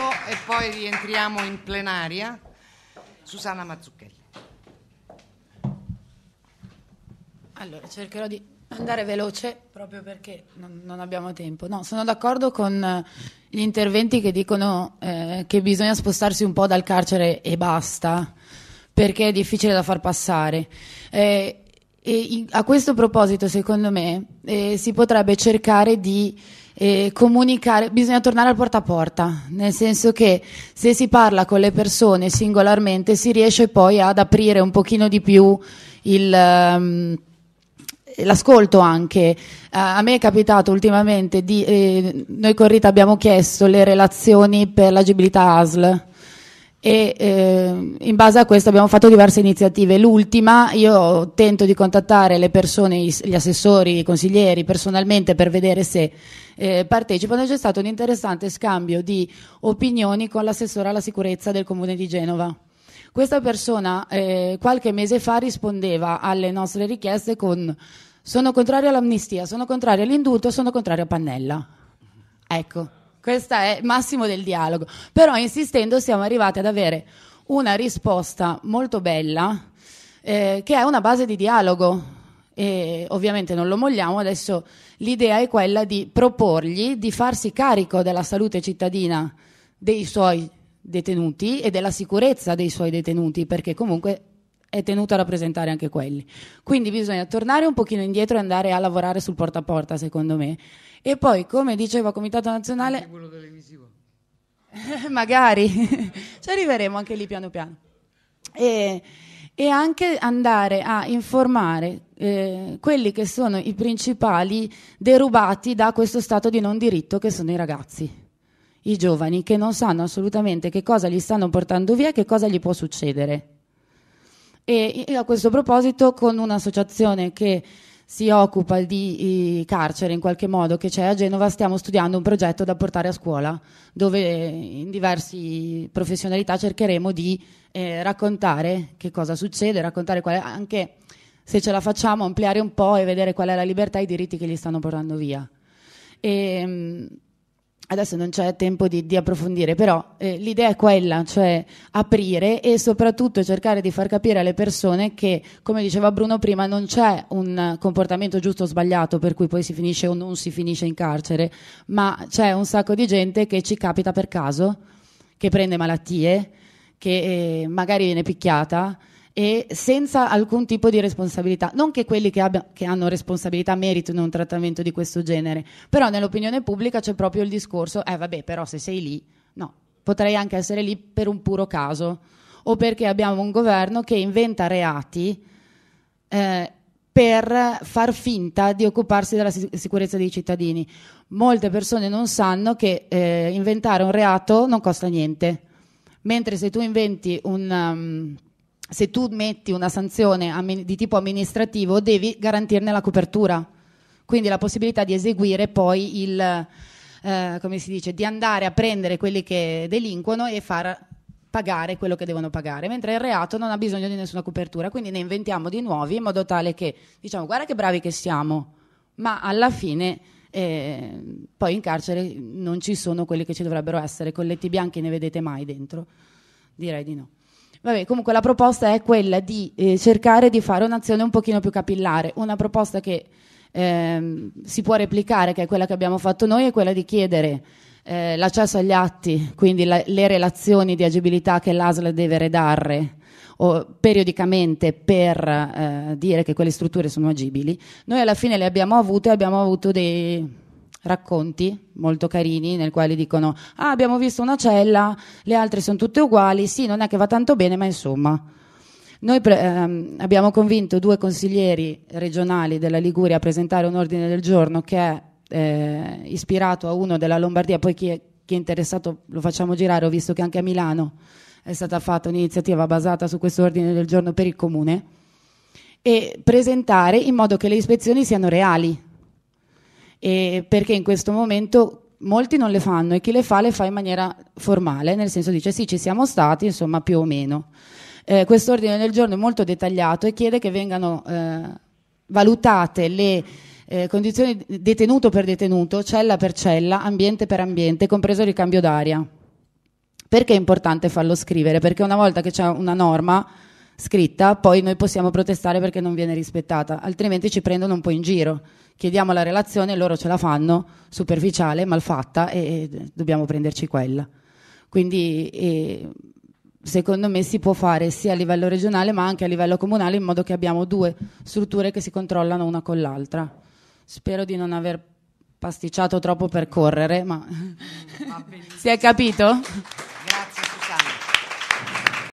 minuto e poi rientriamo in plenaria. Susanna Mazzucchelli. Allora, cercherò di andare veloce proprio perché non, non abbiamo tempo. No, sono d'accordo con eh, gli interventi che dicono eh, che bisogna spostarsi un po' dal carcere e basta, perché è difficile da far passare. Eh, e a questo proposito, secondo me, eh, si potrebbe cercare di eh, comunicare, bisogna tornare al porta a porta, nel senso che se si parla con le persone singolarmente si riesce poi ad aprire un pochino di più il... Um, l'ascolto anche. a me è capitato ultimamente di. Eh, noi con Rita abbiamo chiesto le relazioni per l'agibilità ASL e eh, in base a questo abbiamo fatto diverse iniziative. L'ultima, io tento di contattare le persone, gli assessori, i consiglieri personalmente per vedere se eh, partecipano. C'è stato un interessante scambio di opinioni con l'assessore alla sicurezza del comune di Genova. Questa persona eh, qualche mese fa rispondeva alle nostre richieste con sono contrario all'amnistia, sono contrario all'indulto, sono contrario a Pannella. Ecco. Questo è il massimo del dialogo. Però insistendo siamo arrivati ad avere una risposta molto bella eh, che è una base di dialogo. E ovviamente non lo mogliamo, adesso l'idea è quella di proporgli di farsi carico della salute cittadina dei suoi detenuti e della sicurezza dei suoi detenuti, perché comunque è tenuto a rappresentare anche quelli. Quindi bisogna tornare un pochino indietro e andare a lavorare sul porta a porta, secondo me. E poi, come diceva Comitato Nazionale... Anche quello televisivo. magari, ci arriveremo anche lì piano piano. E, e anche andare a informare eh, quelli che sono i principali derubati da questo stato di non diritto che sono i ragazzi i giovani che non sanno assolutamente che cosa gli stanno portando via e che cosa gli può succedere. E, a questo proposito con un'associazione che si occupa di carcere in qualche modo che c'è a Genova, stiamo studiando un progetto da portare a scuola, dove in diverse professionalità cercheremo di eh, raccontare che cosa succede, raccontare qual è, anche se ce la facciamo ampliare un po' e vedere qual è la libertà e i diritti che gli stanno portando via. E, ehm, Adesso non c'è tempo di, di approfondire, però eh, l'idea è quella, cioè aprire e soprattutto cercare di far capire alle persone che, come diceva Bruno prima, non c'è un comportamento giusto o sbagliato per cui poi si finisce o non si finisce in carcere, ma c'è un sacco di gente che ci capita per caso, che prende malattie, che eh, magari viene picchiata, e senza alcun tipo di responsabilità. Non che quelli che, abbia, che, hanno responsabilità meritino un trattamento di questo genere, però nell'opinione pubblica c'è proprio il discorso, eh vabbè, però se sei lì, no, potrei anche essere lì per un puro caso, o perché abbiamo un governo che inventa reati eh, per far finta di occuparsi della sicurezza dei cittadini. Molte persone non sanno che eh, inventare un reato non costa niente, mentre se tu inventi un... Um, se tu metti una sanzione di tipo amministrativo devi garantirne la copertura, quindi la possibilità di eseguire poi il, eh, come si dice, di andare a prendere quelli che delinquono e far pagare quello che devono pagare, mentre il reato non ha bisogno di nessuna copertura, quindi ne inventiamo di nuovi in modo tale che diciamo guarda che bravi che siamo, ma alla fine... Eh, poi in carcere non ci sono quelli che ci dovrebbero essere, colletti bianchi ne vedete mai dentro? Direi di no. Vabbè, comunque la proposta è quella di eh, cercare di fare un'azione un pochino più capillare, una proposta che eh, si può replicare, che è quella che abbiamo fatto noi, è quella di chiedere eh, l'accesso agli atti, quindi la, le relazioni di agibilità che l'ASL deve redare periodicamente per eh, dire che quelle strutture sono agibili, noi alla fine le abbiamo avute, e abbiamo avuto dei, racconti molto carini nel quale dicono ah abbiamo visto una cella, le altre sono tutte uguali, sì non è che va tanto bene ma insomma. Noi pre- ehm, abbiamo convinto due consiglieri regionali della Liguria a presentare un ordine del giorno che è eh, ispirato a uno della Lombardia, poi chi è, chi è interessato lo facciamo girare, ho visto che anche a Milano è stata fatta un'iniziativa basata su questo ordine del giorno per il comune e presentare in modo che le ispezioni siano reali, eh, perché in questo momento molti non le fanno e chi le fa le fa in maniera formale, nel senso dice sì ci siamo stati, insomma più o meno. Eh, questo ordine del giorno è molto dettagliato e chiede che vengano eh, valutate le eh, condizioni detenuto per detenuto, cella per cella, ambiente per ambiente, compreso il ricambio d'aria. Perché è importante farlo scrivere? Perché una volta che c'è una norma scritta, poi noi possiamo protestare perché non viene rispettata, altrimenti ci prendono un po' in giro. Chiediamo la relazione, e loro ce la fanno, superficiale, malfatta e, dobbiamo prenderci quella. Quindi e, secondo me si può fare sia a livello regionale ma anche a livello comunale in modo che abbiamo due strutture che si controllano una con l'altra. Spero di non aver pasticciato troppo per correre, ma ah, si è capito?